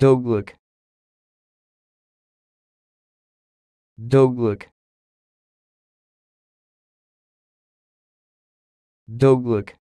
Doglık Doglık Doglık